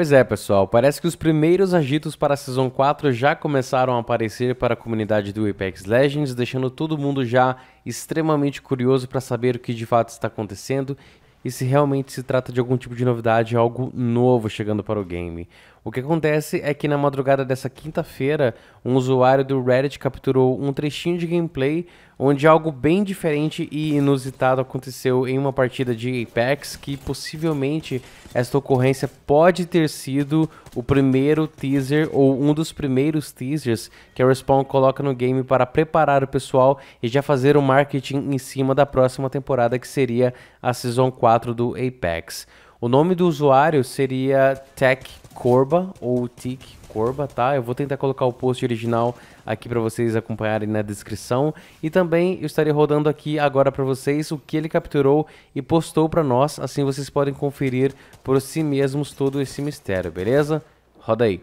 Pois é, pessoal, parece que os primeiros agitos para a Season 4 já começaram a aparecer para a comunidade do Apex Legends, deixando todo mundo já extremamente curioso para saber o que de fato está acontecendo e se realmente se trata de algum tipo de novidade, algo novo chegando para o game. O que acontece é que na madrugada dessa quinta-feira, um usuário do Reddit capturou um trechinho de gameplay onde algo bem diferente e inusitado aconteceu em uma partida de Apex, que possivelmente esta ocorrência pode ter sido o primeiro teaser ou um dos primeiros teasers que a Respawn coloca no game para preparar o pessoal e já fazer o marketing em cima da próxima temporada que seria a Season 4 do Apex. O nome do usuário seria Tech Corba ou Tic Corba, tá? Eu vou tentar colocar o post original aqui para vocês acompanharem na descrição e também eu estarei rodando aqui agora para vocês o que ele capturou e postou para nós, assim vocês podem conferir por si mesmos todo esse mistério, beleza? Roda aí.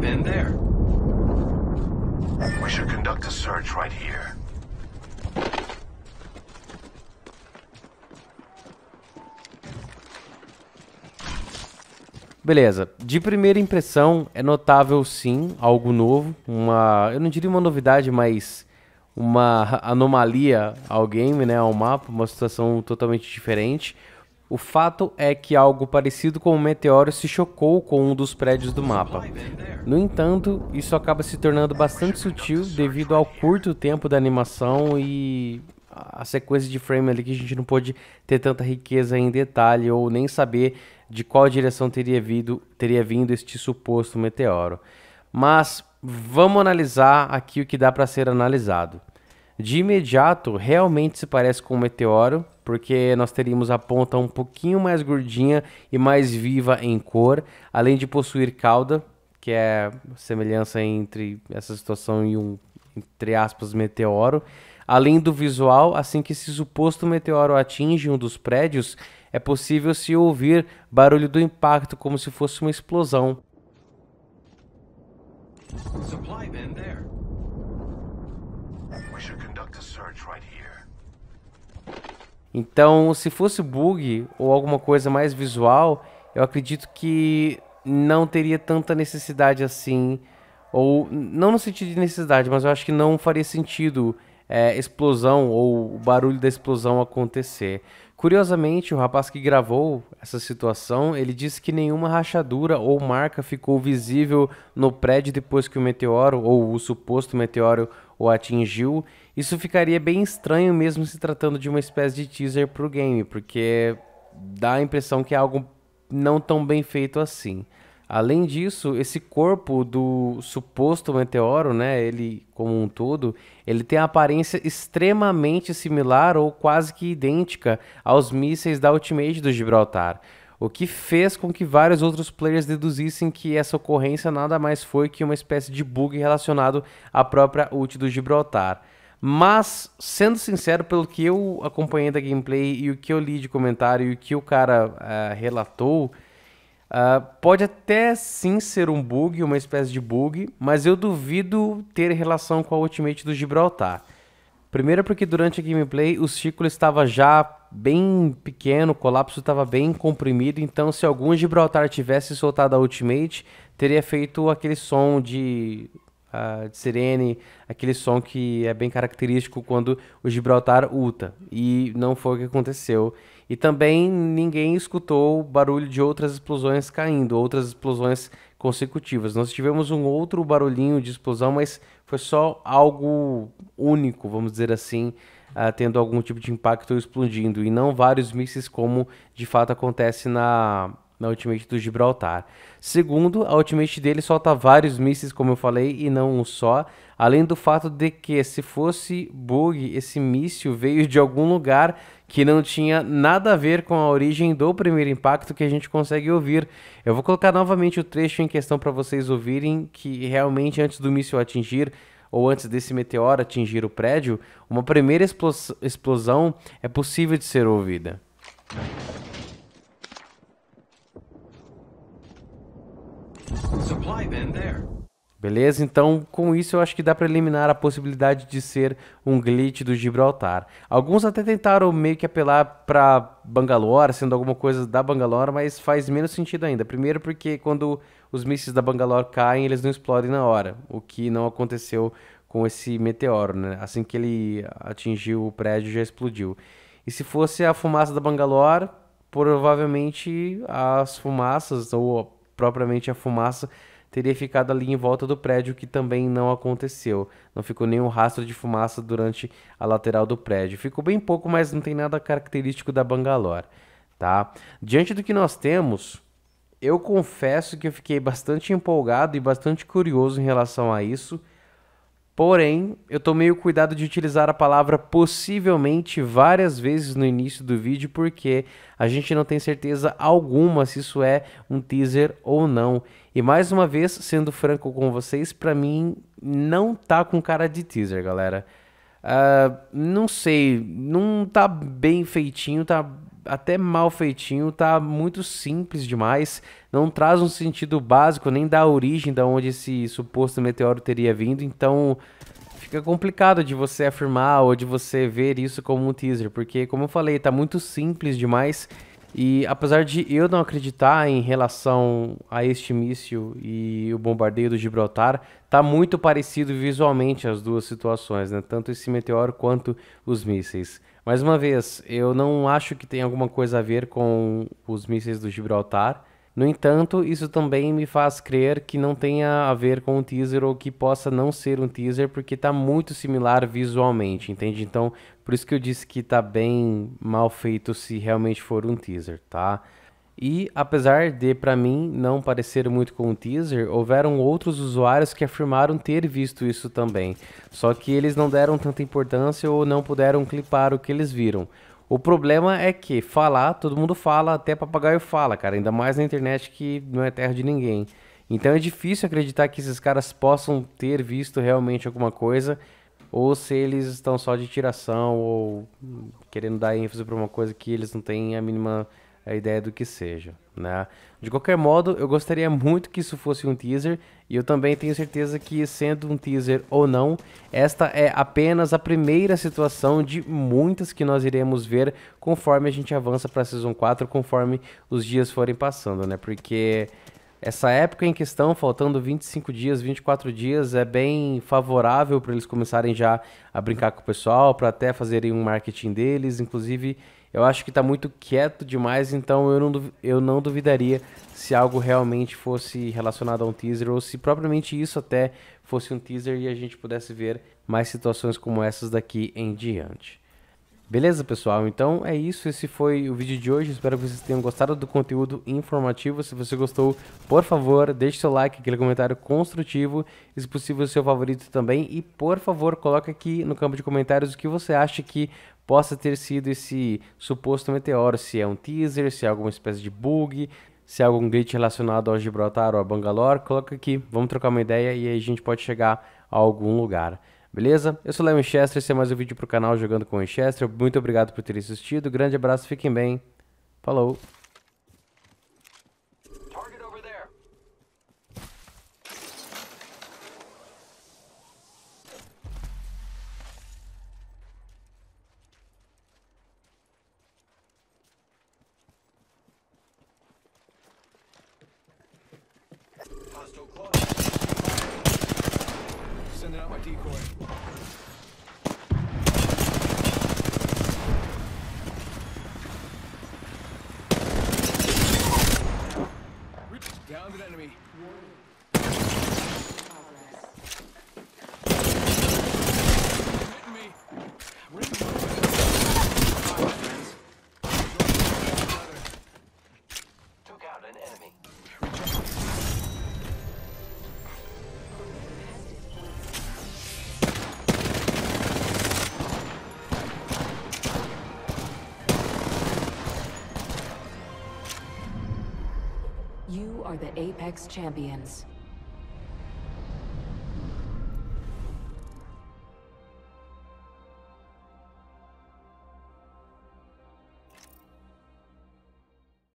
they there? We should conduct a search right here. Beleza, de primeira impressão é notável sim algo novo, uma, eu não diria uma novidade, mas uma anomalia ao game, né, ao mapa, uma situação totalmente diferente. O fato é que algo parecido com um meteoro se chocou com um dos prédios do mapa. No entanto, isso acaba se tornando bastante sutil devido ao curto tempo da animação e a sequência de frame ali que a gente não pôde ter tanta riqueza em detalhe ou nem saber de qual direção teria vindo, teria vindo este suposto meteoro. Mas vamos analisar aqui o que dá para ser analisado. De imediato, realmente se parece com um meteoro, porque nós teríamos a ponta um pouquinho mais gordinha e mais viva em cor, além de possuir cauda, que é semelhança entre essa situação e um, entre aspas, meteoro. Além do visual, assim que esse suposto meteoro atinge um dos prédios, é possível se ouvir barulho do impacto como se fosse uma explosão. Supply then there. Então, se fosse bug ou alguma coisa mais visual, eu acredito que não teria tanta necessidade assim. Ou, não no sentido de necessidade, mas eu acho que não faria sentido é, explosão ou o barulho da explosão acontecer. Curiosamente, o rapaz que gravou essa situação, ele disse que nenhuma rachadura ou marca ficou visível no prédio depois que o meteoro ou o suposto meteoro o atingiu isso ficaria bem estranho mesmo se tratando de uma espécie de teaser pro game, porque dá a impressão que é algo não tão bem feito assim. Além disso, esse corpo do suposto meteoro, né, ele como um todo, ele tem a aparência extremamente similar ou quase que idêntica aos mísseis da Ultimate do Gibraltar, o que fez com que vários outros players deduzissem que essa ocorrência nada mais foi que uma espécie de bug relacionado à própria ult do Gibraltar. Mas, sendo sincero, pelo que eu acompanhei da gameplay e o que eu li de comentário e o que o cara uh, relatou, uh, pode até sim ser um bug, uma espécie de bug, mas eu duvido ter relação com a Ultimate do Gibraltar. Primeiro porque durante a gameplay o círculo estava já bem pequeno, o colapso estava bem comprimido, então se algum Gibraltar tivesse soltado a Ultimate, teria feito aquele som de uh, de sirene, aquele som que é bem característico quando o Gibraltar ulta. E não foi o que aconteceu. E também ninguém escutou barulho de outras explosões caindo, outras explosões consecutivas. Nós tivemos um outro barulhinho de explosão, mas foi só algo único, vamos dizer assim, uh, tendo algum tipo de impacto explodindo, e não vários mísseis como de fato acontece na na ultimate do Gibraltar. Segundo, a ultimate dele solta vários mísseis, como eu falei, e não um só. Além do fato de que, se fosse bug, esse míssil veio de algum lugar que não tinha nada a ver com a origem do primeiro impacto que a gente consegue ouvir. Eu vou colocar novamente o trecho em questão para vocês ouvirem que realmente antes do míssil atingir ou antes desse meteoro atingir o prédio, uma primeira explos explosão é possível de ser ouvida. Beleza? Então, com isso, eu acho que dá para eliminar a possibilidade de ser um glitch do Gibraltar. Alguns até tentaram meio que apelar para Bangalore, sendo alguma coisa da Bangalore, mas faz menos sentido ainda. Primeiro, porque quando os mísseis da Bangalore caem, eles não explodem na hora, o que não aconteceu com esse meteoro, né? Assim que ele atingiu o prédio, já explodiu. E se fosse a fumaça da Bangalore, provavelmente as fumaças, ou propriamente a fumaça teria ficado ali em volta do prédio, que também não aconteceu. Não ficou nenhum rastro de fumaça durante a lateral do prédio. Ficou bem pouco, mas não tem nada característico da Bangalore, tá? Diante do que nós temos, eu confesso que eu fiquei bastante empolgado e bastante curioso em relação a isso. Porém, eu tomei o cuidado de utilizar a palavra possivelmente várias vezes no início do vídeo, porque a gente não tem certeza alguma se isso é um teaser ou não. E mais uma vez, sendo franco com vocês, para mim não tá com cara de teaser, galera. Uh, não sei, não tá bem feitinho, tá até mal feitinho, tá muito simples demais, não traz um sentido básico nem da origem da onde esse suposto meteoro teria vindo, então fica complicado de você afirmar ou de você ver isso como um teaser, porque como eu falei, tá muito simples demais e apesar de eu não acreditar em relação a este míssil e o bombardeio do Gibraltar, tá muito parecido visualmente as duas situações, né? Tanto esse meteoro quanto os mísseis. Mais uma vez, eu não acho que tem alguma coisa a ver com os mísseis do Gibraltar. No entanto, isso também me faz crer que não tenha a ver com o um teaser ou que possa não ser um teaser, porque está muito similar visualmente, entende? Então, por isso que eu disse que está bem mal feito se realmente for um teaser, tá? E apesar de para mim não parecer muito com o teaser, houveram outros usuários que afirmaram ter visto isso também. Só que eles não deram tanta importância ou não puderam clipar o que eles viram. O problema é que falar, todo mundo fala, até papagaio fala, cara. Ainda mais na internet que não é terra de ninguém. Então é difícil acreditar que esses caras possam ter visto realmente alguma coisa ou se eles estão só de tiração ou querendo dar ênfase para uma coisa que eles não têm a mínima a ideia do que seja, né? De qualquer modo, eu gostaria muito que isso fosse um teaser e eu também tenho certeza que sendo um teaser ou não, esta é apenas a primeira situação de muitas que nós iremos ver conforme a gente avança para a season 4, conforme os dias forem passando, né? Porque essa época em questão, faltando 25 dias, 24 dias, é bem favorável para eles começarem já a brincar com o pessoal, para até fazerem um marketing deles, inclusive eu acho que está muito quieto demais, então eu não, eu não duvidaria se algo realmente fosse relacionado a um teaser ou se propriamente isso até fosse um teaser e a gente pudesse ver mais situações como essas daqui em diante. Beleza, pessoal? Então é isso. Esse foi o vídeo de hoje. Espero que vocês tenham gostado do conteúdo informativo. Se você gostou, por favor, deixe seu like, aquele comentário construtivo. E, se possível, seu favorito também. E, por favor, coloque aqui no campo de comentários o que você acha que possa ter sido esse suposto meteoro, se é um teaser, se é alguma espécie de bug, se é algum glitch relacionado ao Gibraltar ou a Bangalore, coloca aqui, vamos trocar uma ideia e aí a gente pode chegar a algum lugar. Beleza? Eu sou o Léo Winchester, esse é mais um vídeo pro canal Jogando com Winchester. Muito obrigado por ter assistido, grande abraço, fiquem bem, falou! Hostile close. Sending out my decoy. Downed an enemy. are the Apex Champions.